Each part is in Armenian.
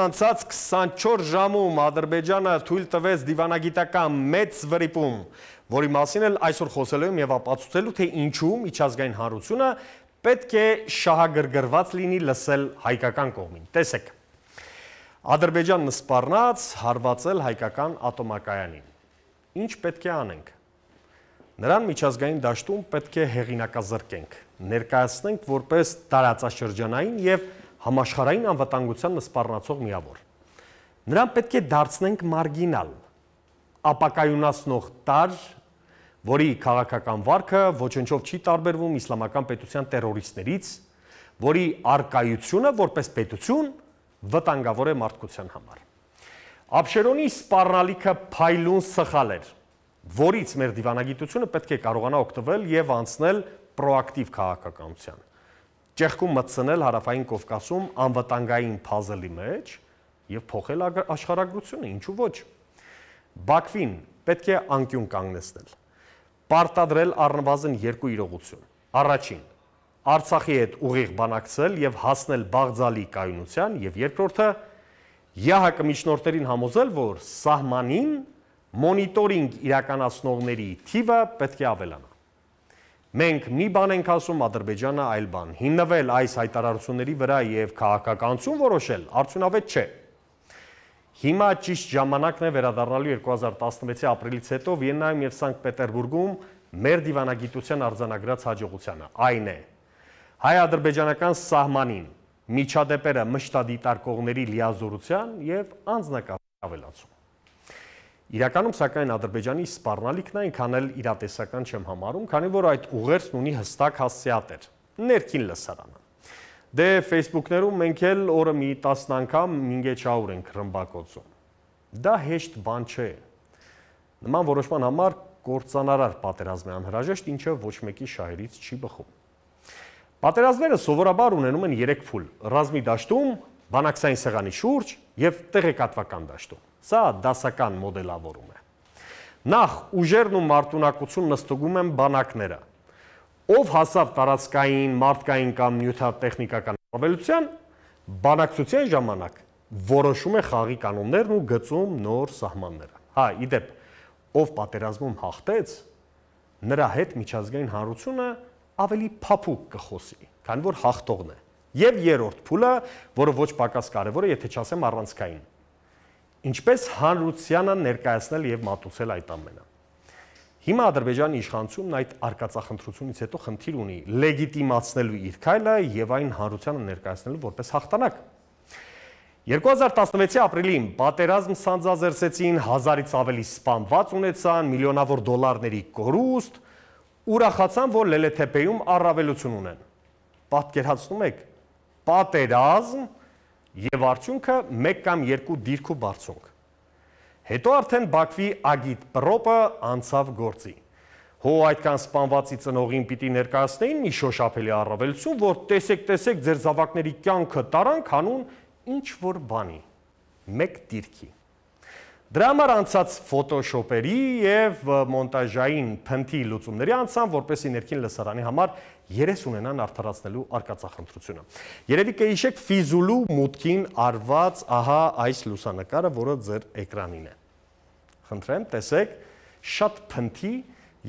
Անցած 24 ժամում Ադրբեջանը թույլ տվեց դիվանագիտական մեծ վրիպում, որի մասին էլ այսօր խոսելու եմ եւ ապացուցելու թե ինչու միջազգային հանրությունը պետք է շահագրգռված լինի լսել հայկական կողմին։ Տեսեք։ Ադրբեջանն սպառնաց հարվածել հայկական ատոմակայանին։ Ինչ պետք է անենք։ Նրան միջազգային դաշտում պետք է հեղինակազրկենք, ներկայացնենք որպես տարածաշրջանային եւ և համաշխարհային անվտանգությանը սպառնացող միավոր։ Նրան պետք է դարձնենք մարգինալ, ապակայունացնող տար, որի քաղաքական վարկը ոչնչով չի տարբերվում իսլամական պետության terroristներից, որի արկայությունը որպես պետություն վտանգավոր է մարդկության համար։ Աբշերոնի սպառնալիքը փայլուն սխալ էր, որից մեր դիվանագիտությունը պետք է կարողանա օգտվել եւ անցնել պրոակտիվ քաղաքականության ճեղքում մտցնել հարավային Կովկասում անվտանգային փազլի մեջ եւ փոխել աշխարհագրությունը, ինչու ոչ։ Բաքվին պետք է անկյուն կանգնեցնել։ Պարտադրել առնվազն երկու իրողություն։ Առաջին՝ Արցախի հետ ուղիղ բանակցել եւ հասնել Բաղձալի կայունության եւ երկրորդը ՀՀԿ միջնորդերին համոզել, որ սահմանին մոնիտորինգ իրականացնողների թիվը պետք է ավելանա։ Մենք մի բան ենք ասում, Ադրբեջանը այլ բան։ Հիմնվել այս հայտարարությունների վրա եւ քաղաքականություն որոշել արդյունավետ չէ։ Հիմա ճիշտ ժամանակն է վերադառնալու 2016-ի ապրիլից հետո Վիեննայում եւ Սանկտ Պետերբուրգում մեր դիվանագիտության արձանագրած հաջողությանը։ Այն է հայ-ադրբեջանական սահմանին միջադեպերը մշտադիտարկողների լիազորության եւ անձնակապ ավելացում։ Իրականում սակայն Ադրբեջանի սպառնալիքն այնքան էլ իրատեսական չեմ համարում, քանի որ այդ ուղերձն ունի հստակ հասցեատեր՝ ներքին լսարանը։ Դե Facebook-ներում մենք էլ օրը մի 10 անգամ մինգեչաուր ենք ռմբակոծում։ Դա հեշտ բան չէ։ Նման որոշման համար կործանարար պատերազմ է անհրաժեշտ, ինչը ոչ մեկի շահերից չի բխում։ Պատերազմները սովորաբար ունենում են 3 փուլ՝ ռազմի դաշտում, բանակցային սեղանի շուրջ եւ տեղեկատվական դաշտում։ Սա դասական մոդելավորում է։ Նախ ուժերն ու մարտունակությունն ստուգում են բանակները։ Ով հասավ տարածքային, մարդկային կամ նյութատեխնիկական ավելության, բանակցության ժամանակ որոշում է խաղի կանոններն ու գծում նոր սահմանները։ Հա, իդեպ, ով պատերազմում հաղթեց, նրա հետ միջազգային հանրությունը ավելի փափուկ կխոսի, քան որ հաղթողն է։ Եվ երրորդ փուլը, որը ոչ պակաս կարևոր է, եթե չասեմ առանցքային։ Ինչպես հանրությանը ներկայացնել եւ մատուցել այդ ամենը։ Հիմա Ադրբեջանի իշխանությունն այդ արկածախնդրությունից հետո խնդիր ունի լեգիտիմացնելու իր քայլը եւ այն հանրությանը ներկայացնելու որպես հաղթանակ։ 2016-ի ապրիլին պատերազմ սանձազերծեցին, հազարից ավելի սպանված ունեցան, միլիոնավոր դոլարների կորուստ, ուրախացան, որ Լելեթեփեում առավելություն ունեն։ Պատկերացնում եք, պատերազմ եւ արդյունքը 1 կամ 2 դիրք ու բարձունք։ Հետո արդեն Բաքվի ագիտ պրոպը անցավ գործի։ Հո այդքան սպանվածի ծնողին պիտի ներկայացնեին մի շոշափելի առավելություն, որ տեսեք, տեսեք, ձեր զավակների կյանքը տարանք հանուն ինչ որ բանի։ Մեկ դիրքի։ Դրա համար անցած ֆոտոշոպերի եւ մոնտաժային փնթի լուծումների անցան, որպեսի ներքին լսարանի համար երես ունենան արդարացնելու արկածախնդրությունը։ Երևի կհիշեք Ֆիզուլու մուտքին արված, ահա այս լուսանկարը, որը ձեր էկրանին է։ Խնդրեմ, տեսեք, շատ փնթի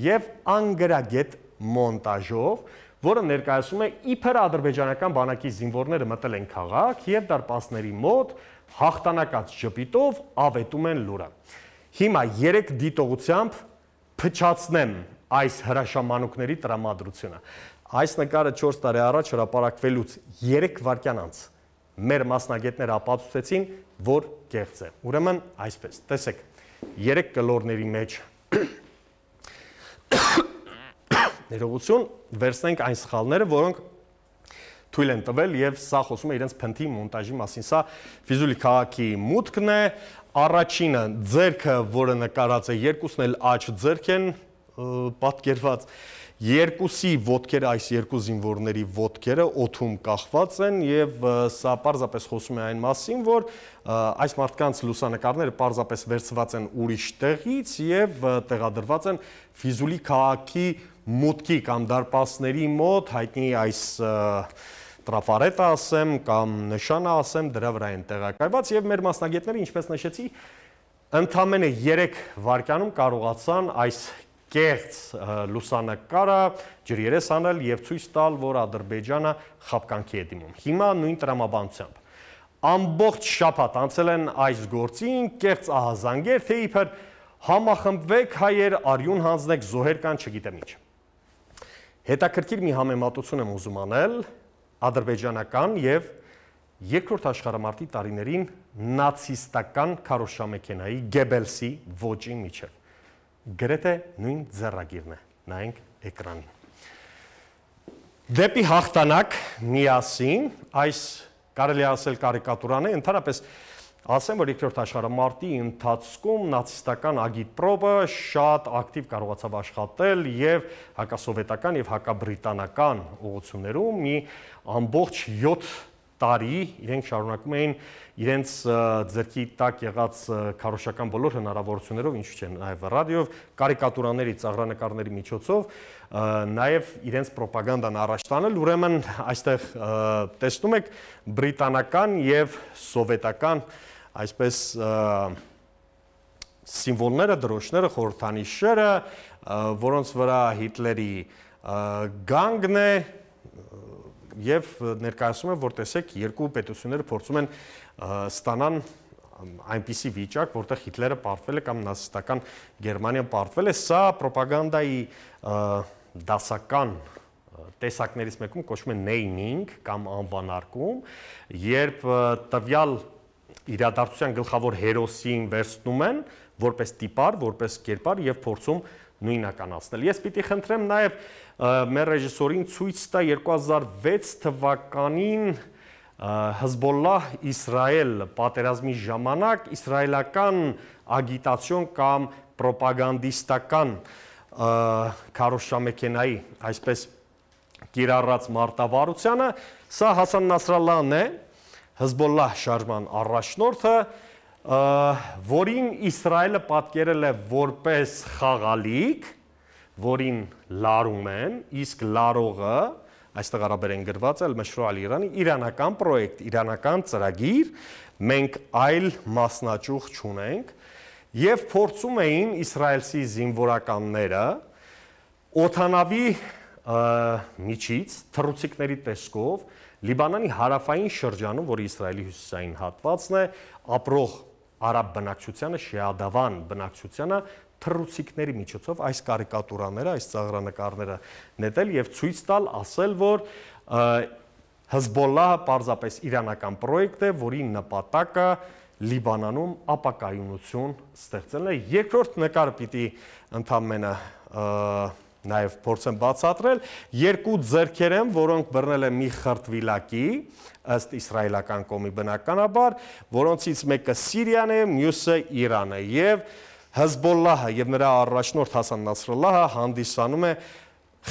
եւ անգրագետ մոնտաժով, որը ներկայացում է իբր ադրբեջանական բանակի զինվորները մտել են քաղաք եւ դարպասների մոտ հաղթանակած ճպիտով ավետում են լուրան։ Հիմա 3 դիտողությամբ փչացնեմ այս հրաշամանուկների տրամադրությունը։ Այս նկարը 4 տարի առաջ հրապարակվելուց 3 վայրկյան անց մեր մասնագետները ապացուցեցին, որ կեղծ է։ Ուրեմն այսպես, տեսեք, 3 կլորների մեջ ներողություն, վերցնենք այն սխալները, որոնք թույլ են տվել եւ սա խոսում է իրենց փնթի մոնտաժի մասին։ Սա Ֆիզուլի քաղաքի մուտքն է։ Առաջինը ձերքը, որը նկարած է, երկուսն էլ աչ ձերք են պատկերված։ Երկուսի ոդկերը, այս երկու զինվորների ոդկերը օթում կախված են եւ սա պարզապես խոսում է այն մասին, որ այս մարդկանց լուսանկարները պարզապես վերցված են ուրիշ տեղից եւ տեղադրված են Ֆիզուլի քաղաքի մուտքի կամ դարպասների մոտ հայտնի այս և, տрафարետը ասեմ կամ նշանը ասեմ, դրա վրա են տեղակայված եւ մեր մասնագետները, ինչպես նշեցի, ընդամենը 3 վարկյանում կարողացան այս կեղծ լուսանկարը ջրերես անել եւ ցույց տալ, որ Ադրբեջանը խապկանքի է դիմում։ Հիմա նույն տրամաբանությամբ ամբողջ շաբաթ անցել են այս գործին կեղծ ահազանգեր, թե իբր համախմբվեք հայեր, արյուն հանձնեք, զոհեր կան, չգիտեմ ինչ։ Հետաքրքիր մի համեմատություն եմ ուզում անել ադրբեջանական եւ երկրորդ աշխարհամարտի տարիներին նացիստական քարոշամեքենայի Գեբելսի ոճի միջև։ Գրեթե նույն ձեռագիրն է։ Նայենք էկրանին։ Դեպի հաղթանակ միասին այս կարելի ասել կարիկատուրան է, ընդհանրապես Ասեմ, որ երկրորդ աշխարհամարտի ընթացքում նացիստական ագիտպրոպը շատ ակտիվ կարողացավ աշխատել եւ հակասովետական եւ հակաբրիտանական ուղություններում մի ամբողջ 7 տարի իրենք շարունակում էին իրենց ձերքի տակ եղած քարոշական բոլոր հնարավորություններով, ինչու՞ չէ, նաև ռադիոյով, կարիկատուրաների, ծաղրանկարների միջոցով, նաև իրենց ռոպագանդան առաջ տանել, ուրեմն այստեղ տեսնում եք բրիտանական եւ սովետական այսպես սիմվոլները, դրոշները, խորհրդանիշերը, որոնց վրա Հիտլերի գանգն է, եւ ներկայացնում եմ, որ տեսեք, երկու պետությունները փորձում են ստանան այնպիսի վիճակ, որտեղ Հիտլերը պարտվել է կամ նացիստական Գերմանիան պարտվել է, սա ռոպագանդայի դասական տեսակներից մեկում կոչվում է naming կամ անվանարկում, երբ տվյալ իրադարձության գլխավոր հերոսին վերցնում են որպես տիպար, որպես կերպար եւ փորձում նույնականացնել։ Ես պիտի խնդրեմ նաեւ մեր ռեժիսորին ցույց տա 2006 թվականին Հզբոլլահ Իսրայել պատերազմի ժամանակ իսրայելական ագիտացիոն կամ ռոպագանդիստական քարոշամեքենայի այսպես կիրառած մարտավարությունը սա Հասան Նասրալլահն է Հզբոլլահ շարժման առաջնորդը որին Իսրայելը պատկերել է որպես խաղալիք որին լարում են, իսկ լարողը այստեղ արաբերեն գրված է Մշրու Ալիրանի իրանական պրոյեկտ, իրանական ծրագիր, մենք այլ մասնաճյուղ չունենք եւ փորձում էին իսրայելցի զինվորականները օթանավի միջից թռուցիկների տեսքով Լիբանանի հարավային շրջանում, որը Իսրայելի հյուսիսային հատվածն է, ապրող արաբ բնակչությանը, շիադավան բնակչությանը թռուցիկների միջոցով այս կարիկատուրաները, այս ծաղրանկարները նետել եւ ցույց տալ, ասել, որ Հզբոլլահը պարզապես իրանական պրոյեկտ է, որի նպատակը Լիբանանում ապակայունություն ստեղծելն է։ Երկրորդ նկարը պիտի ընդամենը նաև փորձեմ բացատրել երկու ձերքեր են, որոնք բռնել են մի խրտվիլակի ըստ իսրայելական կոմի բնականաբար, որոնցից մեկը Սիրիան է, մյուսը Իրանն է եւ Հզբոլլահը եւ նրա առաջնորդ Հասան Նասրալլահը հանդիսանում է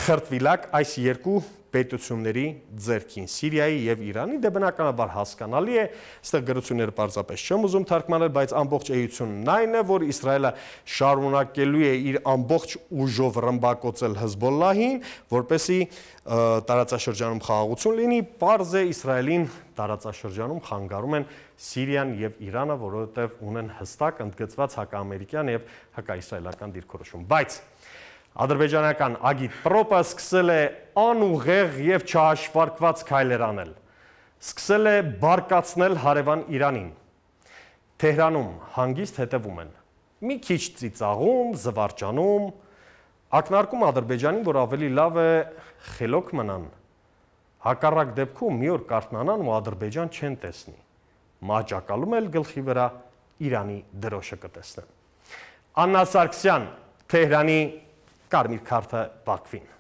խրտվիլակ այս երկու պետությունների ձերքին Սիրիայի եւ Իրանի դե բնականաբար հասկանալի է այստեղ գրությունները պարզապես չեմ ուզում թարգմանել բայց ամբողջ էությունն այն է որ Իսրայելը շարունակելու է իր ամբողջ ուժով ռմբակոծել Հզբոլլահին որպեսի տարածաշրջանում խաղաղություն լինի པարզ է Իսրայելին տարածաշրջանում խանգարում են Սիրիան եւ Իրանը որովհետեւ ունեն հստակ ընդգծված հակաամերիկյան եւ հակաիսրայելական դիրքորոշում բայց ադրբեջանական Ագիտ Պրոպը սկսել է անուղեղ եւ չհաշվարկված քայլեր անել։ Սկսել է բարկացնել հարևան Իրանին։ Թեհրանում հանգիստ հետևում են։ Մի քիչ ծիծաղում, զվարճանում, ակնարկում Ադրբեջանին, որ ավելի լավ է խելոք մնան։ Հակառակ դեպքում մի օր կարթնանան ու Ադրբեջան չեն տեսնի։ Մաճակալում էլ գլխի վրա Իրանի դրոշը կտեսնեն։ Աննա Սարգսյան, Թեհրանի Կարմիր քարտը բաքվին